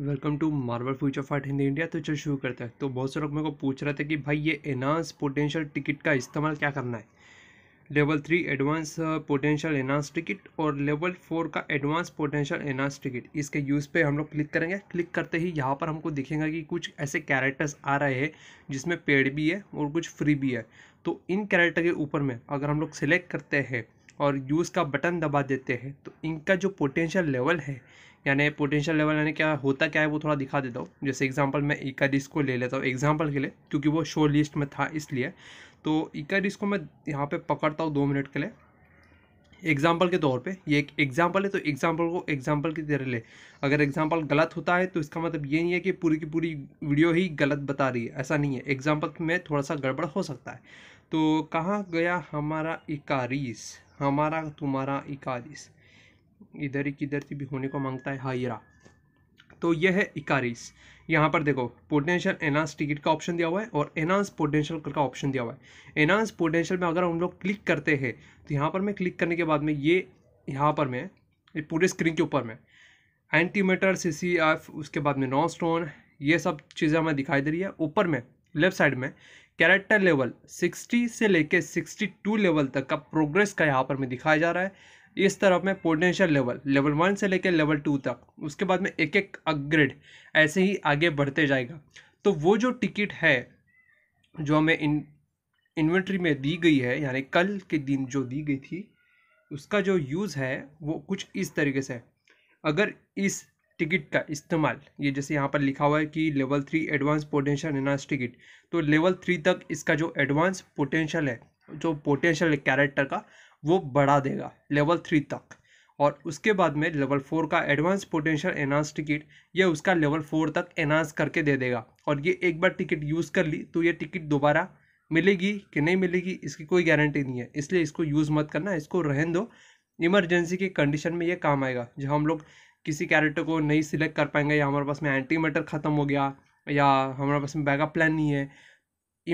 welcome to Marvel future fight Hindi India तो चल शुरू करते हैं तो बहुत से लोग मेरे को पूछ रहे थे कि भाई ये एनहांस पोटेंशियल टिकट का इस्तेमाल क्या करना है level three advance potential enhance ticket और लेवल फोर का एडवांस पोटेंशियल एनहांस टिकट इसके यूज़ पे हम लोग क्लिक करेंगे क्लिक करते ही यहाँ पर हमको दिखेगा कि कुछ ऐसे कैरेक्टर्स आ रहे हैं जिसमें पेड भी है और कुछ फ्री भी है तो इन कैरेक्टर के ऊपर में अगर हम लोग सेलेक्ट करते हैं और यूज़ का बटन दबा देते हैं तो इनका जो पोटेंशियल लेवल है यानी पोटेंशियल लेवल यानी क्या होता क्या है वो थोड़ा दिखा देता हूँ जैसे एग्जांपल मैं इकाडिस को ले लेता हूँ एग्जांपल के लिए क्योंकि वो शो लिस्ट में था इसलिए तो इकाडिस को मैं यहाँ पे पकड़ता हूँ दो मिनट के लिए एग्जाम्पल के तौर पे ये एक एग्जाम्पल है तो एग्जाम्पल को एग्जाम्पल की तरह ले अगर एग्जाम्पल गलत होता है तो इसका मतलब ये नहीं है कि पूरी की पूरी वीडियो ही गलत बता रही है ऐसा नहीं है एग्जाम्पल में थोड़ा सा गड़बड़ हो सकता है तो कहाँ गया हमारा इकारीस हमारा तुम्हारा इकारीस इधर ही किधर से भी होने को मांगता है हाइरा तो यह है इकारिस यहाँ पर देखो पोटेंशियल एनांस टिकट का ऑप्शन दिया हुआ है और एनांस पोटेंशियल का ऑप्शन दिया हुआ है एनांस पोटेंशियल में अगर हम लोग क्लिक करते हैं तो यहाँ पर मैं क्लिक करने के बाद में ये यहाँ पर मैं पूरे स्क्रीन के ऊपर में एंटीमीटर सी सी एफ उसके बाद में नॉन स्टोन ये सब चीज़ें हमें दिखाई दे रही है ऊपर में लेफ्ट साइड में कैरेक्टर लेवल 60 से लेके 62 लेवल तक का प्रोग्रेस का यहाँ पर में दिखाया जा रहा है इस तरफ में पोटेंशियल लेवल लेवल वन से लेकर लेवल टू तक उसके बाद में एक एक अपग्रेड ऐसे ही आगे बढ़ते जाएगा तो वो जो टिकट है जो हमें इन इन्वेंट्री में दी गई है यानी कल के दिन जो दी गई थी उसका जो यूज़ है वो कुछ इस तरीके से है अगर इस टिकट का इस्तेमाल ये जैसे यहाँ पर लिखा हुआ है कि level three advance potential enhance ticket तो लेवल थ्री तक इसका जो एडवांस पोटेंशियल है जो पोटेंशियल कैरेक्टर का वो बढ़ा देगा लेवल थ्री तक और उसके बाद में लेवल फोर का एडवांस पोटेंशियल एनहांस टिकट ये उसका लेवल फोर तक एनहांस करके दे देगा और ये एक बार टिकट यूज़ कर ली तो ये टिकट दोबारा मिलेगी कि नहीं मिलेगी इसकी कोई गारंटी नहीं है इसलिए इसको यूज़ मत करना इसको रहन दो इमरजेंसी के कंडीशन में ये काम आएगा जब हम लोग किसी कैरेक्टर को नहीं सिलेक्ट कर पाएंगे या हमारे पास में एंटी मैटर ख़त्म हो गया या हमारे पास में बैकअप प्लान नहीं है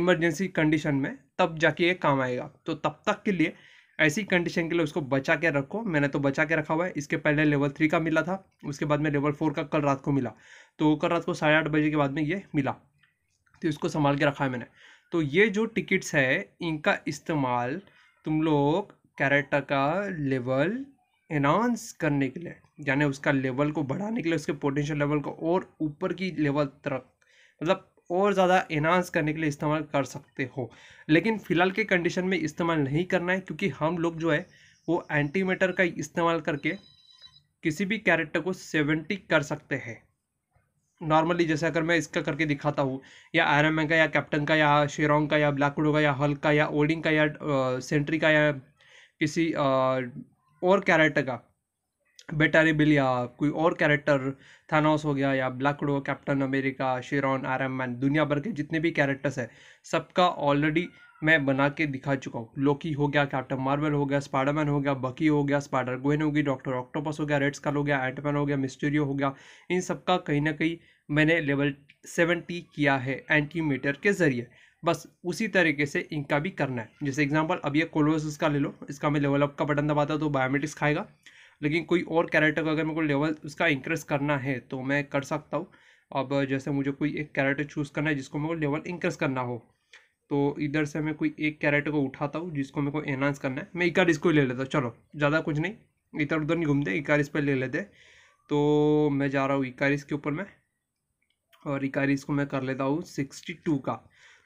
इमरजेंसी कंडीशन में तब जाके ये काम आएगा तो तब तक के लिए ऐसी कंडीशन के लिए उसको बचा के रखो मैंने तो बचा के रखा हुआ है इसके पहले लेवल थ्री का मिला था उसके बाद में लेवल फोर का कल रात को मिला तो कल रात को साढ़े आठ बजे के बाद में ये मिला तो इसको संभाल के रखा है मैंने तो ये जो टिकट्स है इनका इस्तेमाल तुम लोग कैरेक्टर का लेवल एनहांस करने के लिए यानी उसका लेवल को बढ़ाने के लिए उसके पोटेंशियल लेवल को और ऊपर की लेवल तरफ मतलब और ज़्यादा इन्हांस करने के लिए इस्तेमाल कर सकते हो लेकिन फ़िलहाल के कंडीशन में इस्तेमाल नहीं करना है क्योंकि हम लोग जो है वो एंटीमीटर का इस्तेमाल करके किसी भी कैरेक्टर को सेवेंटी कर सकते हैं नॉर्मली जैसे अगर मैं इसका करके दिखाता हूँ या आयरन मैन का या कैप्टन का या शेरोंग का या ब्लैक का या हल्क का या ओल्डिंग का या सेंट्री का या किसी और कैरेक्टर का बेटा रिबिल या कोई और कैरेक्टर थानोस हो गया या Black Widow Captain America Sharon Iron Man दुनिया भर के जितने भी कैरेक्टर्स हैं सबका ऑलरेडी मैं बना के दिखा चुका हूँ लोकी हो गया कैप्टन मार्वल हो गया स्पाइडरमैन हो गया बकी हो गया स्पाइडर गोइन होगी डॉक्टर ऑक्टोपस हो गया रेड स्काल हो गया एंटमैन हो गया मिस्टीरियो हो गया इन सब का कहीं ना कहीं मैंने लेवल सेवेंटी किया है एंटी मीटर के ज़रिए बस उसी तरीके से इनका भी करना है जैसे एग्जांपल अब ये कोलोसिस का ले लो इसका मैं लेवल अप का बटन दबाता तो बायोमेट्रिक्स खाएगा लेकिन कोई और कैरेक्टर का अगर मेरे को लेवल उसका इंक्रीज करना है तो मैं कर सकता हूँ अब जैसे मुझे कोई एक कैरेक्टर चूज़ करना है जिसको मेरे को लेवल इंक्रीज करना हो तो इधर से मैं कोई एक कैरेक्टर को उठाता हूँ जिसको मेरे को एनहांस करना है मैं इकार इसको ले लेता हूँ चलो ज़्यादा कुछ नहीं इधर उधर नहीं घूमते इकार इस पर ले लेते तो मैं जा रहा हूँ इकारिस के ऊपर मैं और इकारिस को मैं कर लेता हूँ सिक्सटी टू का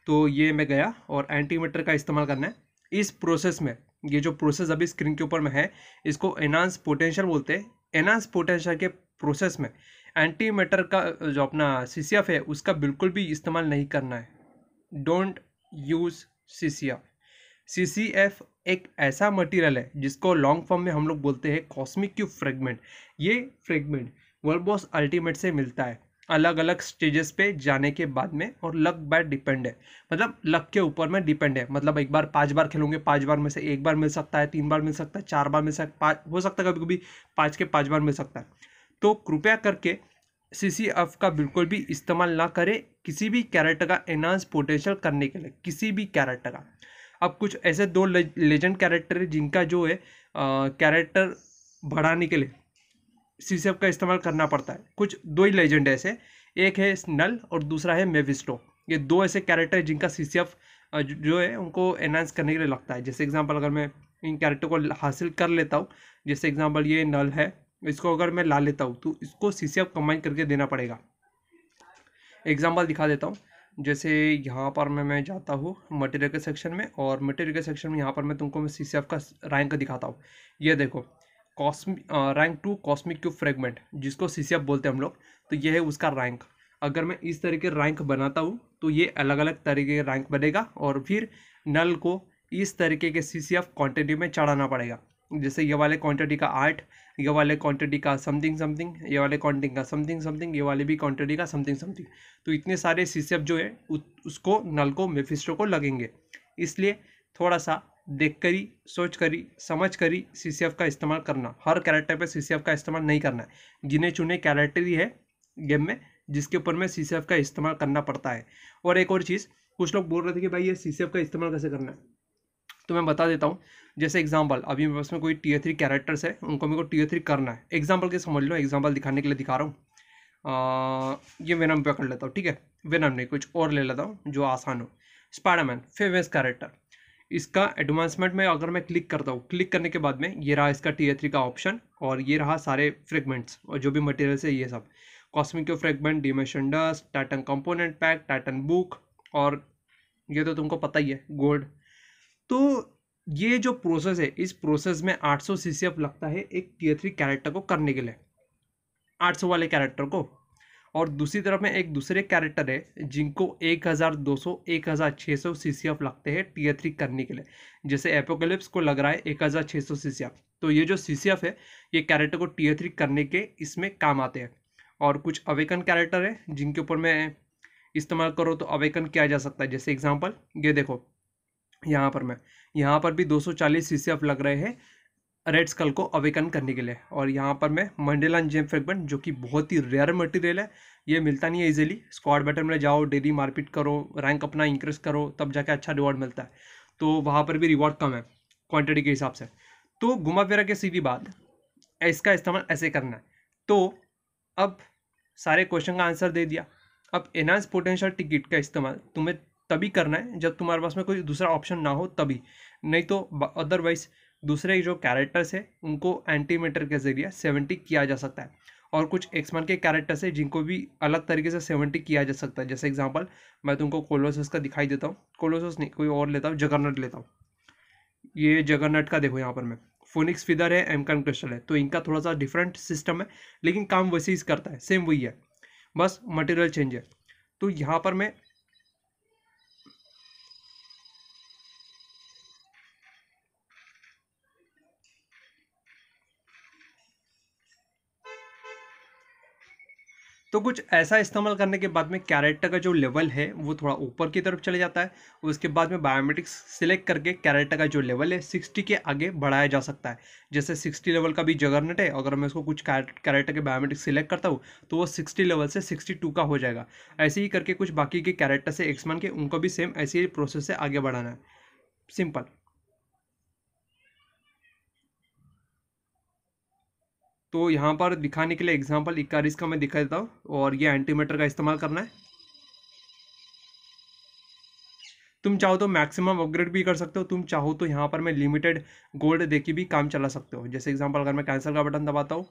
तो ये मैं गया और एंटीमीटर का इस्तेमाल करना है इस प्रोसेस में ये जो प्रोसेस अभी स्क्रीन के ऊपर में है इसको एनांस पोटेंशियल बोलते हैं एनांस पोटेंशियल के प्रोसेस में एंटी मैटर का जो अपना सी है उसका बिल्कुल भी इस्तेमाल नहीं करना है don't use C C F C C F एक ऐसा मटेरियल है जिसको लॉन्ग फॉर्म में हम लोग बोलते हैं कॉस्मिक क्यूब फ्रेगमेंट ये फ्रेगमेंट बॉस अल्टीमेट से मिलता है अलग अलग स्टेजेस पे जाने के बाद में और लक बाय डिपेंड है मतलब लक के ऊपर में डिपेंड है मतलब एक बार पांच बार खेलोंगे पांच बार में से एक बार मिल सकता है तीन बार मिल सकता है चार बार मिल सकता है पाँच हो सकता है कभी कभी पाँच के पाँच बार मिल सकता है तो कृपया करके सी सी एफ का बिल्कुल भी इस्तेमाल ना करें किसी भी कैरेक्टर का एनहांस पोटेंशियल करने के लिए किसी भी कैरेक्टर का अब कुछ ऐसे दो लेजेंड कैरेक्टर है जिनका जो है कैरेक्टर बढ़ाने के लिए सीसेप का इस्तेमाल करना पड़ता है कुछ दो ही लेजेंड ऐसे एक है नल और दूसरा है मेविस्टो ये दो ऐसे कैरेक्टर हैं जिनका सी जो है उनको एनहांस करने के लिए लगता है जैसे एग्जांपल अगर मैं इन कैरेक्टर को हासिल कर लेता हूँ जैसे एग्जांपल ये नल है इसको अगर मैं ला लेता हूँ तो इसको सी सी कंबाइन करके देना पड़ेगा एग्जाम्पल दिखा देता हूँ जैसे यहाँ पर मैं मैं जाता हूँ मटेरियल के सेक्शन में और मटेरियल के सेक्शन में यहाँ पर मैं तुमको मैं सी का रैंक दिखाता हूँ ये देखो cosmic rank two cosmic cube fragment जिसको सी बोलते हैं हम लोग तो ये है उसका रैंक अगर मैं इस तरीके रैंक बनाता हूँ तो ये अलग अलग तरीके का रैंक बनेगा और फिर नल को इस तरीके के सी सी क्वान्टिटी में चढ़ाना पड़ेगा जैसे ये वाले क्वांटिटी का आठ ये वाले क्वांटिटी का समथिंग समथिंग ये वाले क्वांटिटी का समथिंग समथिंग ये वाले भी क्वांटिटी का समथिंग समथिंग तो इतने सारे सी जो है उसको नल को मेफिस्टो को लगेंगे इसलिए थोड़ा सा देख कर ही सोच कर ही समझ कर ही सी सी एफ का इस्तेमाल करना हर कैरेक्टर पे सी सी एफ का इस्तेमाल नहीं करना है गिने चुने कैरेक्टर ही है गेम में जिसके ऊपर में सी सी एफ का इस्तेमाल करना पड़ता है और एक और चीज़ कुछ लोग बोल रहे थे कि भाई ये सी सी एफ का इस्तेमाल कैसे करना है तो मैं बता देता हूँ जैसे एग्जाम्पल अभी मेरे पास में कोई टी थ्री कैरेक्टर्स है उनको मेरे को टी थ्री करना है एग्जाम्पल के समझ लो एग्जाम्पल दिखाने के लिए दिखा रहा हूँ ये वेनम पकड़ लेता हूँ ठीक है वेनम नहीं कुछ और ले लेता हूँ जो आसान हो स्पाइडरमैन फेमस कैरेक्टर इसका एडवांसमेंट में अगर मैं क्लिक करता हूँ क्लिक करने के बाद में ये रहा इसका टी थ्री का ऑप्शन और ये रहा सारे फ्रेगमेंट्स और जो भी मटेरियल्स है ये सब cosmic fragment dimension dust titan component pack titan book और ये तो तुमको पता ही है गोल्ड तो ये जो प्रोसेस है इस प्रोसेस में 800 सीसीएफ लगता है एक टीए थ्री कैरेक्टर को करने के लिए 800 वाले कैरेक्टर को और दूसरी तरफ में एक दूसरे कैरेक्टर है जिनको 1200 1600 सीसीएफ लगते हैं टीए थ्री करने के लिए जैसे एपोकलिप्स को लग रहा है 1600 सीसीएफ तो ये जो सीसीएफ है ये कैरेक्टर को टीए थ्री करने के इसमें काम आते हैं और कुछ अवेकन कैरेक्टर है जिनके ऊपर मैं इस्तेमाल करो तो अवेकन किया जा सकता है जैसे एग्जाम्पल ये देखो यहाँ पर मैं यहाँ पर भी 240 सीसीएफ लग रहे हैं रेड स्कल को अवेकन करने के लिए और यहाँ पर मैं मंडेलान जेम फ्रेगमेंट जो कि बहुत ही रेयर मटेरियल है ये मिलता नहीं है इजीली स्क्वाड बैटर में जाओ डेली मारपीट करो रैंक अपना इंक्रीज करो तब जाके अच्छा रिवॉर्ड मिलता है तो वहाँ पर भी रिवॉर्ड कम है क्वांटिटी के हिसाब से तो घुमा फिरा के सीधी बात इसका इस्तेमाल ऐसे करना है तो अब सारे क्वेश्चन का आंसर दे दिया अब एनहांस पोटेंशियल टिकट का इस्तेमाल तुम्हें तभी करना है जब तुम्हारे पास में कोई दूसरा ऑप्शन ना हो तभी नहीं तो अदरवाइज दूसरे जो कैरेक्टर्स है उनको एंटीमीटर के ज़रिए सेवेंटी किया जा सकता है और कुछ एक्समन के कैरेक्टर्स है जिनको भी अलग तरीके से सेवेंटी किया जा सकता है जैसे एग्जाम्पल मैं तुमको कोलोसस का दिखाई देता हूँ कोलोसस नहीं कोई और लेता हूँ जगरनट लेता हूँ ये जगरनट का देखो यहाँ पर मैं फोनिक्स फिदर है एमकन क्रिस्टल है तो इनका थोड़ा सा डिफरेंट सिस्टम है लेकिन काम वैसे ही करता है सेम वही है बस मटेरियल चेंज है तो यहाँ पर मैं तो कुछ ऐसा इस्तेमाल करने के बाद में कैरेक्टर का जो लेवल है वो थोड़ा ऊपर की तरफ चले जाता है उसके बाद में बायोमेट्रिक्स सिलेक्ट करके कैरेक्टर का जो लेवल है सिक्सटी के आगे बढ़ाया जा सकता है जैसे सिक्सटी लेवल का भी जगरनेट है अगर मैं उसको कुछ कैरेक्टर के बायोमेट्रिक्स सिलेक्ट करता हूँ तो वो सिक्सटी लेवल से सिक्सटी टू का हो जाएगा ऐसे ही करके कुछ बाकी के कैरेक्टर से एक्समान के उनको भी सेम ऐसे ही प्रोसेस से आगे बढ़ाना है सिंपल तो यहाँ पर दिखाने के लिए एग्जाम्पल इक्कीस का मैं दिखा देता हूँ और ये एंटीमीटर का इस्तेमाल करना है तुम चाहो तो मैक्सिमम अपग्रेड भी कर सकते हो तुम चाहो तो यहाँ पर मैं लिमिटेड गोल्ड देके भी काम चला सकते हो जैसे एग्जाम्पल अगर मैं कैंसिल का बटन दबाता हूँ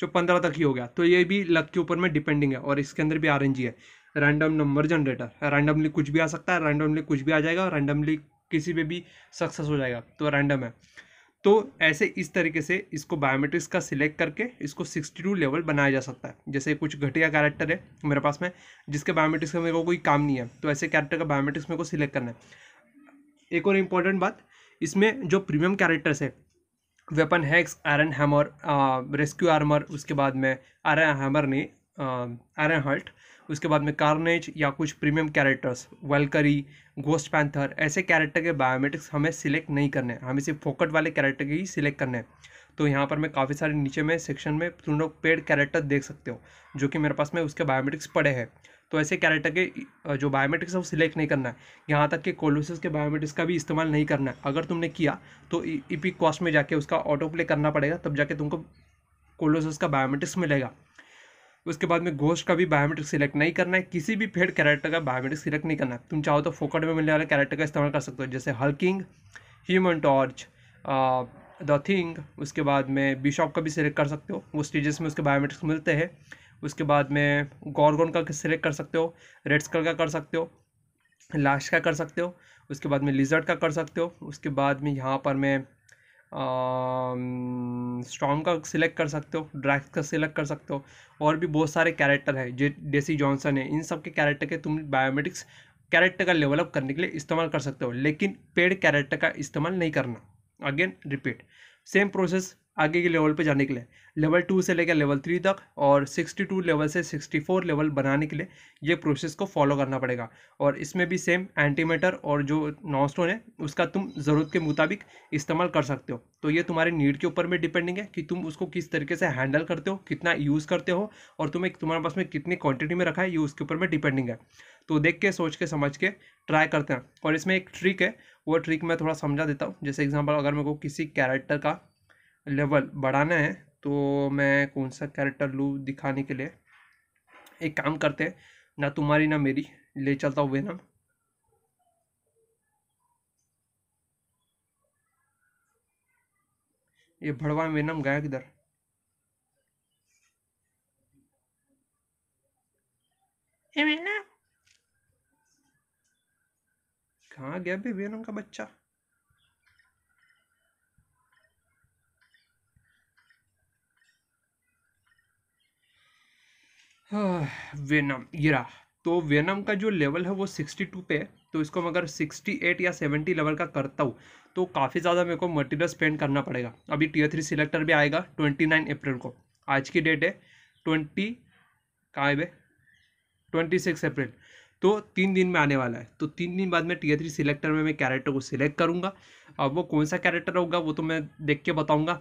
जो पंद्रह तक ही हो गया तो ये भी लक के ऊपर में डिपेंडिंग है और इसके अंदर भी आर है रैंडम नंबर जनरेटर रैंडमली कुछ भी आ सकता है रैंडमली कुछ भी आ जाएगा रैंडमली किसी पे भी सक्सेस हो जाएगा तो रैंडम है तो ऐसे इस तरीके से इसको बायोमेट्रिक्स का सिलेक्ट करके इसको सिक्सटी टू लेवल बनाया जा सकता है जैसे कुछ घटिया कैरेक्टर है मेरे पास में जिसके बायोमेट्रिक्स का मेरे को कोई काम नहीं है तो ऐसे कैरेक्टर का बायोमेट्रिक्स मेरे को सिलेक्ट करना है एक और इम्पॉर्टेंट बात इसमें जो प्रीमियम कैरेक्टर्स है weapon hacks iron hammer rescue armour उसके बाद में आयरन हैमर नहीं आयरन हर्ट उसके बाद में कार्नेज या कुछ premium characters Valkyrie Ghost Panther ऐसे कैरेक्टर के बायोमेट्रिक्स हमें सिलेक्ट नहीं करने हैं हमें सिर्फ फोकट वाले कैरेक्टर के ही सिलेक्ट करने हैं तो यहाँ पर मैं काफ़ी सारे नीचे में सेक्शन में तुम लोग पेड कैरेक्टर देख सकते हो जो कि मेरे पास में उसके बायोमेट्रिक्स पड़े हैं तो ऐसे कैरेक्टर के जो बायोमेट्रिक्स है वो सिलेक्ट नहीं करना है यहाँ तक कि कोलोसिस के बायोमेट्रिक्स का भी इस्तेमाल नहीं करना है अगर तुमने किया तो इपिक e कॉस्ट में जाके उसका ऑटो प्ले करना पड़ेगा तब जाके तुमको कोलोसिस का बायोमेट्रिक्स मिलेगा उसके बाद में घोष का भी बायोमेट्रिक सिलेक्ट नहीं करना है किसी भी फेड कैरेक्टर का बायोमेट्रिक सिलेक्ट नहीं करना तुम चाहो तो फोकट में मिलने वाले कैरेक्टर का इस्तेमाल कर सकते हो जैसे Hulkling human torch the thing उसके बाद में बिशॉप का भी सिलेक्ट कर सकते हो वो स्टेजेस में उसके बायोमेट्रिक्स मिलते हैं उसके बाद में गौरगोन का सिलेक्ट कर सकते हो रेड स्कल का कर सकते हो लाश का कर सकते हो उसके बाद में लिजर्ट का कर सकते हो उसके बाद में यहाँ पर मैं स्ट्रॉन्ग का सिलेक्ट कर सकते हो ड्रैक्स का सिलेक्ट कर सकते हो और भी बहुत सारे कैरेक्टर हैं जे डेसी जॉनसन है इन सब के कैरेक्टर के तुम बायोमेटिक्स कैरेक्टर का लेवलअप करने के लिए इस्तेमाल कर सकते हो लेकिन पेड कैरेक्टर का इस्तेमाल नहीं करना अगेन रिपीट सेम प्रोसेस आगे के लेवल पे जाने के लिए लेवल टू से लेकर लेवल थ्री तक और सिक्सटी टू लेवल से सिक्सटी फोर लेवल बनाने के लिए ये प्रोसेस को फॉलो करना पड़ेगा और इसमें भी सेम एंटीमेटर और जो नॉन स्टोन है उसका तुम ज़रूरत के मुताबिक इस्तेमाल कर सकते हो तो ये तुम्हारे नीड के ऊपर में डिपेंडिंग है कि तुम उसको किस तरीके से हैंडल करते हो कितना यूज़ करते हो और तुम्हें तुम्हारे पास में कितनी क्वान्टिटी में रखा है ये उसके ऊपर में डिपेंडिंग है तो देख के सोच के समझ के ट्राई करते हैं और इसमें एक ट्रिक है वो ट्रिक मैं थोड़ा समझा देता हूँ जैसे एग्जाम्पल अगर मेरे को किसी कैरेक्टर का लेवल बढ़ाना है तो मैं कौन सा कैरेक्टर लूँ दिखाने के लिए एक काम करते हैं ना तुम्हारी ना मेरी ले चलता हूँ वेनम ये भड़वा वेनम गया किधर कहा गया भी वेनम का बच्चा वेनम ये रहा तो वेनम का जो लेवल है वो 62 पे है तो इसको मैं अगर 68 या 70 लेवल का करता हूँ तो काफ़ी ज़्यादा मेरे को मटेरियल स्पेंड करना पड़ेगा अभी टीयर थ्री सिलेक्टर भी आएगा 29 अप्रैल को आज की डेट है 20 कहाँ है बे 26 अप्रैल तो तीन दिन में आने वाला है तो तीन दिन बाद में टी थ्री सिलेक्टर में मैं कैरेक्टर को सिलेक्ट करूँगा अब वो कौन सा कैरेक्टर होगा वो तो मैं देख के बताऊँगा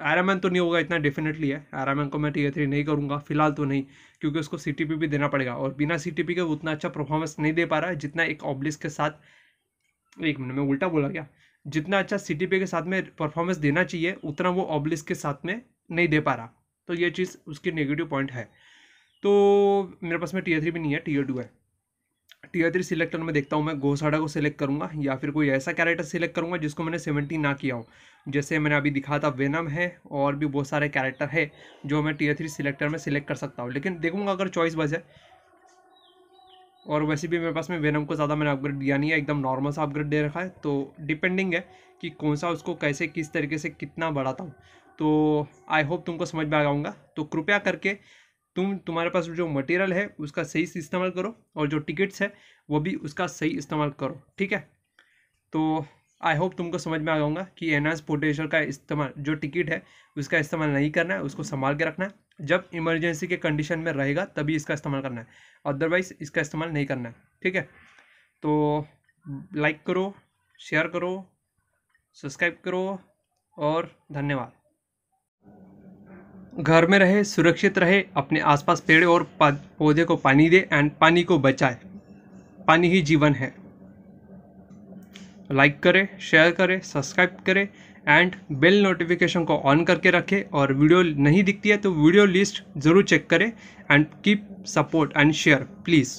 आयरामैन तो नहीं होगा इतना डेफिनेटली है आयरामैन को मैं टी थ्री नहीं करूँगा फिलहाल तो नहीं क्योंकि उसको सी भी देना पड़ेगा और बिना सी के उतना अच्छा परफॉर्मेंस नहीं दे पा रहा है जितना एक ऑब्लिस के साथ एक मिनट में उल्टा बोला गया जितना अच्छा सी के साथ में परफॉर्मेंस देना चाहिए उतना वो ऑब्लिस के साथ में नहीं दे पा रहा तो ये चीज़ उसकी नेगेटिव पॉइंट है तो मेरे पास में टी थ्री भी नहीं है टी टू है टीयर थ्री सिलेक्टर में देखता हूँ मैं घोसाड़ा को सिलेक्ट करूँगा या फिर कोई ऐसा कैरेक्टर सिलेक्ट करूँगा जिसको मैंने सेवेंटी ना किया हो जैसे मैंने अभी दिखा था वेनम है और भी बहुत सारे कैरेक्टर है जो मैं टीयर थ्री सिलेक्टर में सिलेक्ट कर सकता हूँ लेकिन देखूँगा अगर चॉइस है और वैसे भी मेरे पास में वेनम को ज़्यादा मैंने अपग्रेड दिया नहीं है एकदम नॉर्मल सा अपग्रेड दे रखा है तो डिपेंडिंग है कि कौन सा उसको कैसे किस तरीके से कितना बढ़ाता हूँ तो आई होप तुमको समझ में आ जाऊँगा तो कृपया करके तुम तुम्हारे पास जो मटेरियल है उसका सही से इस्तेमाल करो और जो टिकट्स है वो भी उसका सही इस्तेमाल करो ठीक है तो आई होप तुमको समझ में आ जाऊँगा कि एनहांस पोटेंशियल का इस्तेमाल जो टिकट है उसका इस्तेमाल नहीं करना है उसको संभाल के रखना है जब इमरजेंसी के कंडीशन में रहेगा तभी इसका इस्तेमाल करना है अदरवाइज़ इसका इस्तेमाल नहीं करना है ठीक है तो लाइक करो शेयर करो सब्सक्राइब करो और धन्यवाद घर में रहे सुरक्षित रहे अपने आसपास पेड़ और पौधे को पानी दे एंड पानी को बचाए पानी ही जीवन है लाइक करें शेयर करें सब्सक्राइब करें एंड बेल नोटिफिकेशन को ऑन करके रखें और वीडियो नहीं दिखती है तो वीडियो लिस्ट ज़रूर चेक करें and keep support and share please